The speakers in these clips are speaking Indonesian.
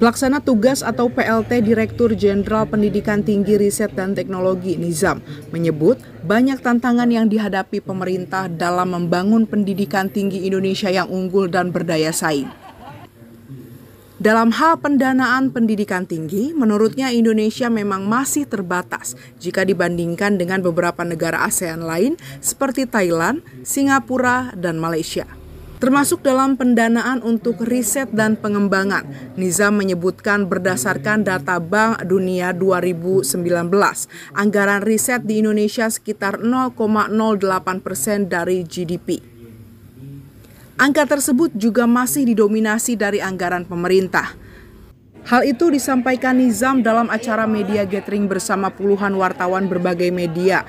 Pelaksana tugas atau PLT Direktur Jenderal Pendidikan Tinggi Riset dan Teknologi Nizam menyebut banyak tantangan yang dihadapi pemerintah dalam membangun pendidikan tinggi Indonesia yang unggul dan berdaya saing. Dalam hal pendanaan pendidikan tinggi, menurutnya Indonesia memang masih terbatas jika dibandingkan dengan beberapa negara ASEAN lain seperti Thailand, Singapura, dan Malaysia termasuk dalam pendanaan untuk riset dan pengembangan. Nizam menyebutkan berdasarkan data Bank Dunia 2019, anggaran riset di Indonesia sekitar 0,08 persen dari GDP. Angka tersebut juga masih didominasi dari anggaran pemerintah. Hal itu disampaikan Nizam dalam acara media gathering bersama puluhan wartawan berbagai media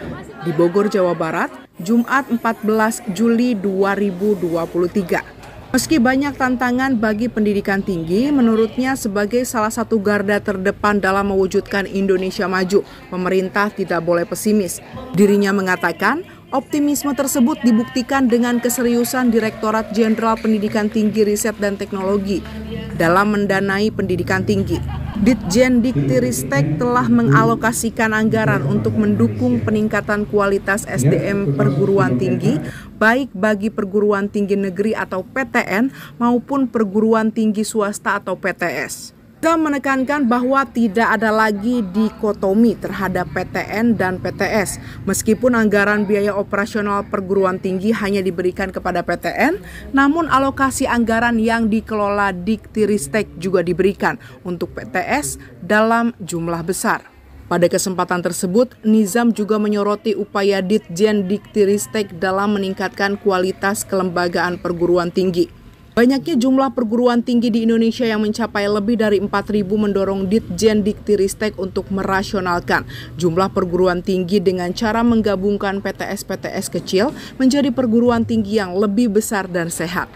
di Bogor, Jawa Barat, Jumat 14 Juli 2023. Meski banyak tantangan bagi pendidikan tinggi, menurutnya sebagai salah satu garda terdepan dalam mewujudkan Indonesia maju, pemerintah tidak boleh pesimis. Dirinya mengatakan, Optimisme tersebut dibuktikan dengan keseriusan Direktorat Jenderal Pendidikan Tinggi Riset dan Teknologi dalam mendanai pendidikan tinggi. Ditjen Diktiristek telah mengalokasikan anggaran untuk mendukung peningkatan kualitas SDM perguruan tinggi, baik bagi perguruan tinggi negeri atau PTN maupun perguruan tinggi swasta atau PTS. Ika menekankan bahwa tidak ada lagi dikotomi terhadap PTN dan PTS. Meskipun anggaran biaya operasional perguruan tinggi hanya diberikan kepada PTN, namun alokasi anggaran yang dikelola Diktiristek juga diberikan untuk PTS dalam jumlah besar. Pada kesempatan tersebut, Nizam juga menyoroti upaya Ditjen Diktiristek dalam meningkatkan kualitas kelembagaan perguruan tinggi. Banyaknya jumlah perguruan tinggi di Indonesia yang mencapai lebih dari 4.000 mendorong Ditjen Diktiristek untuk merasionalkan jumlah perguruan tinggi dengan cara menggabungkan PTS-PTS kecil menjadi perguruan tinggi yang lebih besar dan sehat.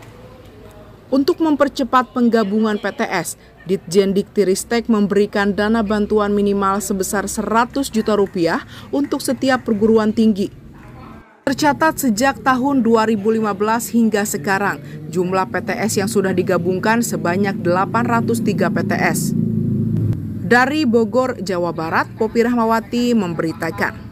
Untuk mempercepat penggabungan PTS, Ditjen Diktiristek memberikan dana bantuan minimal sebesar 100 juta rupiah untuk setiap perguruan tinggi Tercatat sejak tahun 2015 hingga sekarang, jumlah PTS yang sudah digabungkan sebanyak 803 PTS. Dari Bogor, Jawa Barat, Popi Rahmawati memberitakan.